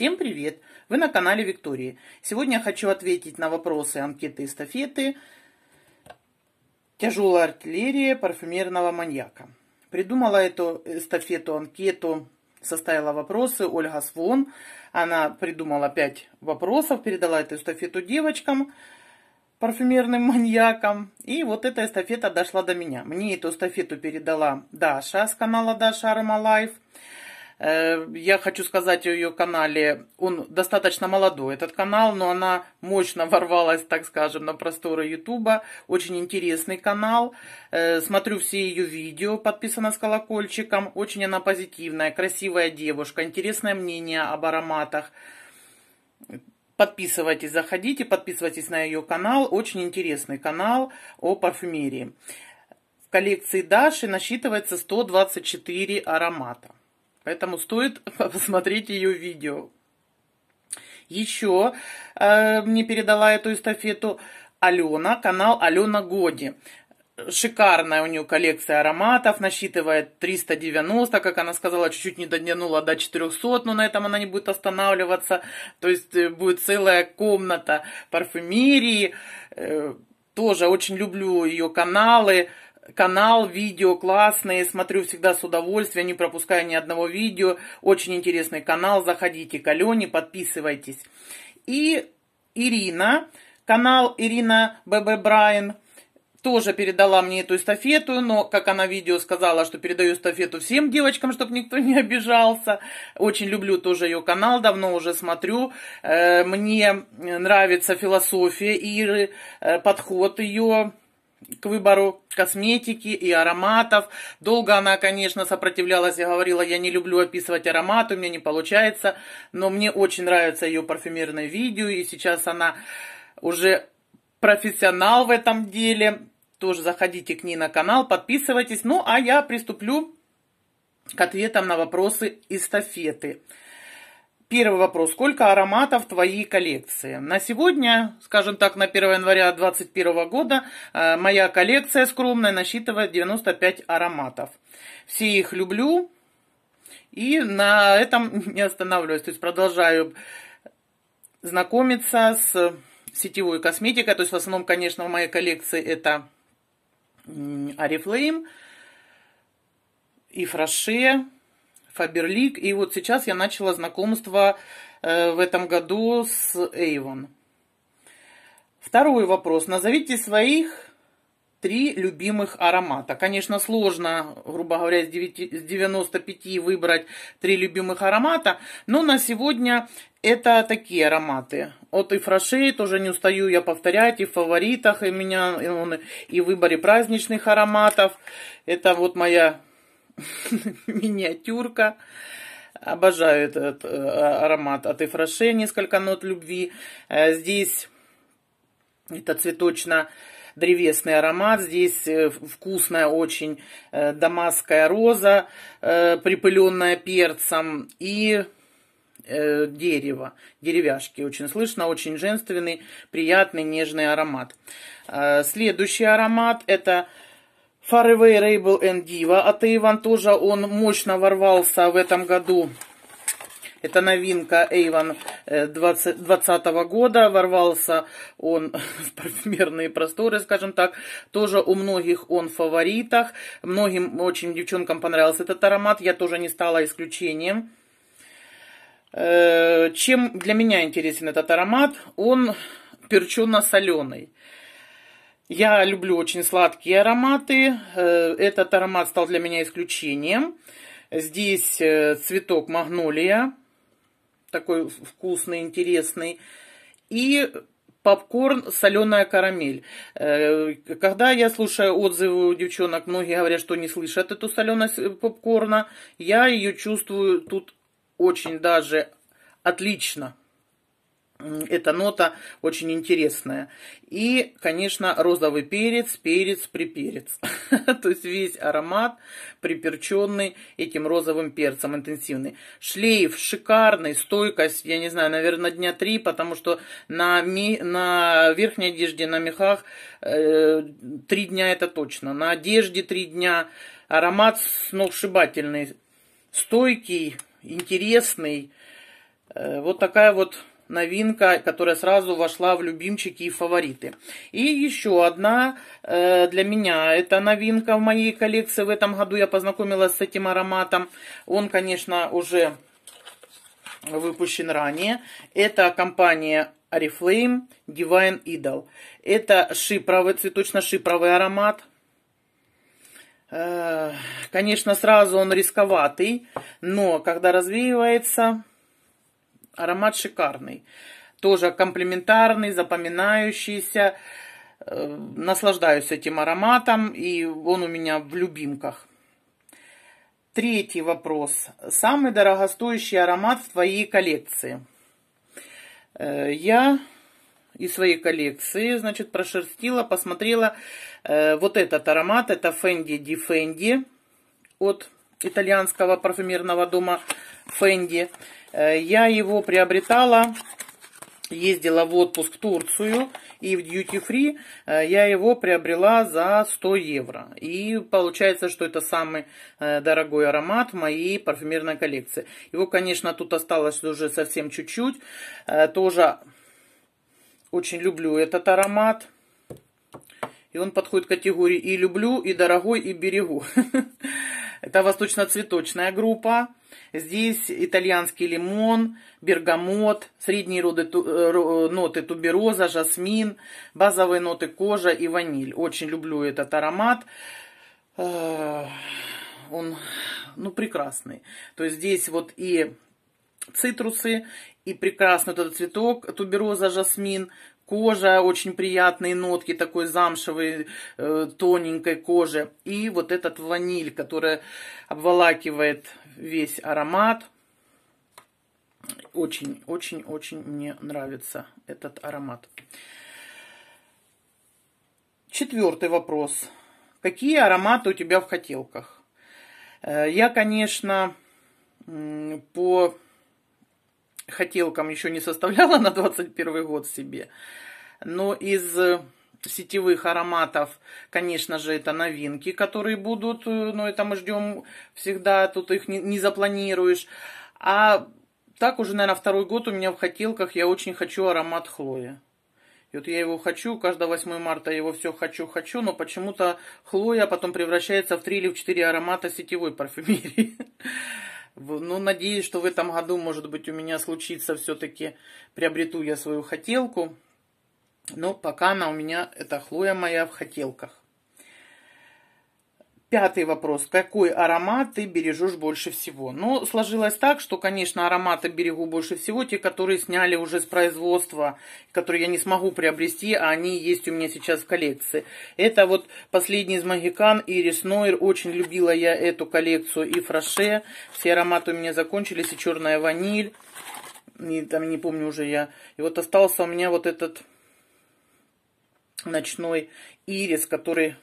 Всем привет! Вы на канале Виктории. Сегодня я хочу ответить на вопросы анкеты эстафеты «Тяжелая артиллерия парфюмерного маньяка». Придумала эту эстафету, анкету, составила вопросы Ольга Свон. Она придумала пять вопросов, передала эту эстафету девочкам парфюмерным маньякам И вот эта эстафета дошла до меня. Мне эту эстафету передала Даша с канала Даша Аромалайф. Лайф. Э, я хочу сказать о ее канале, он достаточно молодой, этот канал, но она мощно ворвалась, так скажем, на просторы Ютуба. Очень интересный канал, э, смотрю все ее видео, подписана с колокольчиком. Очень она позитивная, красивая девушка, интересное мнение об ароматах. Подписывайтесь, заходите, подписывайтесь на ее канал. Очень интересный канал о парфюмерии. В коллекции Даши насчитывается 124 аромата. Поэтому стоит посмотреть ее видео. Еще э, мне передала эту эстафету Алена, канал Алена Годи. Шикарная у нее коллекция ароматов, насчитывает 390, как она сказала, чуть-чуть не дотянула до 400, но на этом она не будет останавливаться. То есть э, будет целая комната парфюмерии. Э, тоже очень люблю ее каналы канал, видео классные, смотрю всегда с удовольствием, не пропускаю ни одного видео. Очень интересный канал, заходите к Алене, подписывайтесь. И Ирина, канал Ирина ББ Брайан, тоже передала мне эту эстафету, но, как она в видео сказала, что передаю эстафету всем девочкам, чтобы никто не обижался. Очень люблю тоже ее канал, давно уже смотрю. Э, мне нравится философия Иры, э, подход ее к выбору косметики и ароматов. Долго она, конечно, сопротивлялась и говорила, я не люблю описывать аромат, у меня не получается, но мне очень нравится ее парфюмерное видео, и сейчас она уже профессионал в этом деле. Тоже заходите к ней на канал, подписывайтесь. Ну, а я приступлю к ответам на вопросы эстафеты. стафеты. Первый вопрос. Сколько ароматов в твоей коллекции? На сегодня, скажем так, на 1 января 2021 года э, моя коллекция скромная насчитывает 95 ароматов. Все их люблю и на этом не останавливаюсь. То есть продолжаю знакомиться с сетевой косметикой. То есть в основном, конечно, в моей коллекции это Арифлейм и Фраше, Фаберлик. И вот сейчас я начала знакомство э, в этом году с Avon. Второй вопрос. Назовите своих три любимых аромата. Конечно, сложно, грубо говоря, с 95 выбрать три любимых аромата, но на сегодня это такие ароматы. От Ифрашей тоже не устаю я повторять, и в фаворитах, и меня, и, он, и в выборе праздничных ароматов. Это вот моя миниатюрка. Обожаю этот э, аромат от Эфраше, несколько нот любви. Э, здесь это цветочно-древесный аромат. Здесь э, вкусная очень дамасская роза, припыленная перцем. И дерево, деревяшки. Очень слышно, очень женственный, приятный, нежный аромат. Следующий аромат это Faraway Rebel and Diva от Avon тоже он мощно ворвался в этом году. Это новинка Avon 2020 э, года. Ворвался он в парфюмерные просторы, скажем так. Тоже у многих он в фаворитах. Многим очень девчонкам понравился этот аромат. Я тоже не стала исключением. Э, чем для меня интересен этот аромат? Он перчено-соленый. Я люблю очень сладкие ароматы. Э, этот аромат стал для меня исключением. Здесь э, цветок магнолия. Такой вкусный, интересный. И попкорн соленая карамель. Э, когда я слушаю отзывы у девчонок, многие говорят, что не слышат эту соленость попкорна. Я ее чувствую тут очень даже отлично эта нота очень интересная. И, конечно, розовый перец, перец, приперец. То есть весь аромат приперченный этим розовым перцем, интенсивный. Шлейф шикарный, стойкость, я не знаю, наверное, дня три, потому что на, ми, на верхней одежде, на мехах э, три дня это точно. На одежде три дня. Аромат сногсшибательный, стойкий, интересный. Э, вот такая вот новинка, которая сразу вошла в любимчики и фавориты. И еще одна э, для меня, это новинка в моей коллекции. В этом году я познакомилась с этим ароматом. Он, конечно, уже выпущен ранее. Это компания Oriflame Divine Idol. Это шипровый, цветочно-шипровый аромат. Э, конечно, сразу он рисковатый, но когда развеивается, Аромат шикарный. Тоже комплементарный, запоминающийся. Э, наслаждаюсь этим ароматом, и он у меня в любимках. Третий вопрос. Самый дорогостоящий аромат в твоей коллекции? Э, я из своей коллекции, значит, прошерстила, посмотрела э, вот этот аромат. Это Fendi Di Fendi от итальянского парфюмерного дома Fendi. Э, я его приобретала, ездила в отпуск в Турцию и в Duty Free. Э, я его приобрела за 100 евро. И получается, что это самый э, дорогой аромат в моей парфюмерной коллекции. Его, конечно, тут осталось уже совсем чуть-чуть. Тоже очень люблю этот аромат. И он подходит к категории и люблю, и дорогой, и берегу. Это восточно-цветочная группа. Здесь итальянский лимон, бергамот, средние роды, ту, э, э, ноты тубероза, жасмин, базовые ноты кожа и ваниль. Очень люблю этот аромат. Э, он, ну, прекрасный. То есть здесь вот и цитрусы, и прекрасный этот цветок тубероза, жасмин, кожа, очень приятные нотки такой замшевой, э, тоненькой кожи. И вот этот ваниль, который обволакивает весь аромат. Очень-очень-очень мне нравится этот аромат. Четвертый вопрос. Какие ароматы у тебя в хотелках? Э, я, конечно, по хотелкам еще не составляла на 21 год себе, но из сетевых ароматов, конечно же, это новинки, которые будут, э, но это мы ждем всегда, тут их не, не запланируешь. А так уже, наверное, второй год у меня в хотелках я очень хочу аромат Хлоя. И вот я его хочу, каждый 8 марта его все хочу-хочу, но почему-то Хлоя потом превращается в 3 или в 4 аромата сетевой парфюмерии. Ну, надеюсь, что в этом году, может быть, у меня случится все-таки, приобрету я свою хотелку. Но пока она у меня, это хлоя моя в хотелках. Пятый вопрос. Какой аромат ты бережешь больше всего? Ну, сложилось так, что, конечно, ароматы берегу больше всего. Те, которые сняли уже с производства, которые я не смогу приобрести, а они есть у меня сейчас в коллекции. Это вот последний из Магикан, Ирис Нойер. Очень любила я эту коллекцию и Фраше. Все ароматы у меня закончились, и черная ваниль. И там, не помню уже я. И вот остался у меня вот этот ночной ирис, который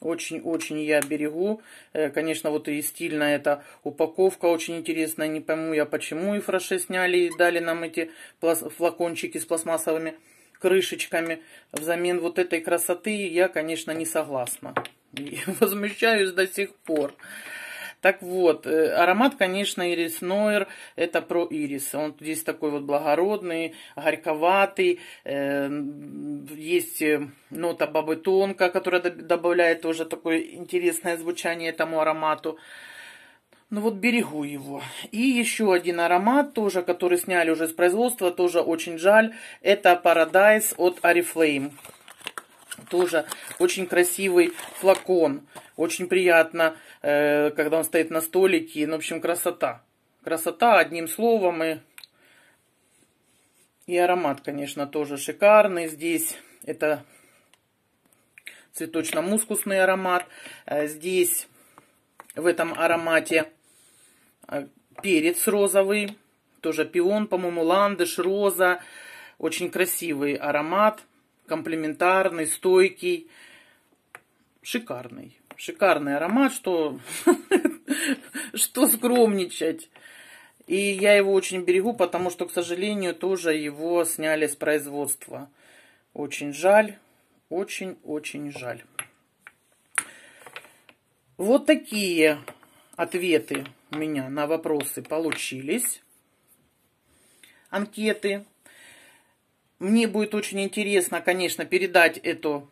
очень-очень я берегу. Э, конечно, вот и стильная эта упаковка очень интересная. Не пойму я, почему и фраше сняли и дали нам эти флакончики с пластмассовыми крышечками. Взамен вот этой красоты я, конечно, не согласна. И возмущаюсь до сих пор. Так вот, э, аромат, конечно, ирис Нойер, это про ирис. Он здесь такой вот благородный, горьковатый. Э, есть э, нота бабы тонка, которая добавляет тоже такое интересное звучание этому аромату. Ну вот берегу его. И еще один аромат тоже, который сняли уже с производства, тоже очень жаль. Это Paradise от Oriflame. Тоже очень красивый флакон. Очень приятно, э, когда он стоит на столике. Ну, в общем, красота. Красота, одним словом. И, и аромат, конечно, тоже шикарный. Здесь это цветочно-мускусный аромат. Э, здесь в этом аромате э, перец розовый. Тоже пион, по-моему, ландыш, роза. Очень красивый аромат комплементарный, стойкий, шикарный. Шикарный аромат, что, что скромничать. И я его очень берегу, потому что, к сожалению, тоже его сняли с производства. Очень жаль, очень-очень жаль. Вот такие ответы у меня на вопросы получились. Анкеты мне будет очень интересно, конечно, передать эту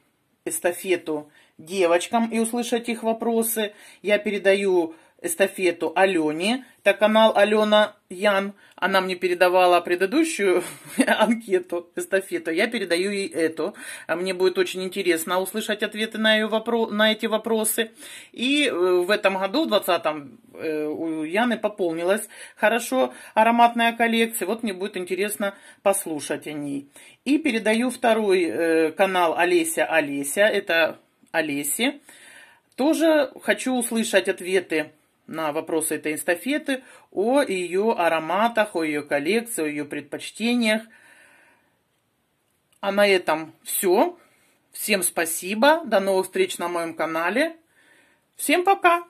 эстафету девочкам и услышать их вопросы. Я передаю эстафету Алене. Это канал Алена Ян. Она мне передавала предыдущую анкету, эстафету. Я передаю ей эту. А мне будет очень интересно услышать ответы на, ее вопро- на эти вопросы. И э, в этом году, в 20-м, э, у Яны пополнилась хорошо ароматная коллекция. Вот мне будет интересно послушать о ней. И передаю второй э, канал Олеся Олеся. Это Олеся, Тоже хочу услышать ответы на вопросы этой эстафеты о ее ароматах, о ее коллекции, о ее предпочтениях. А на этом все. Всем спасибо. До новых встреч на моем канале. Всем пока!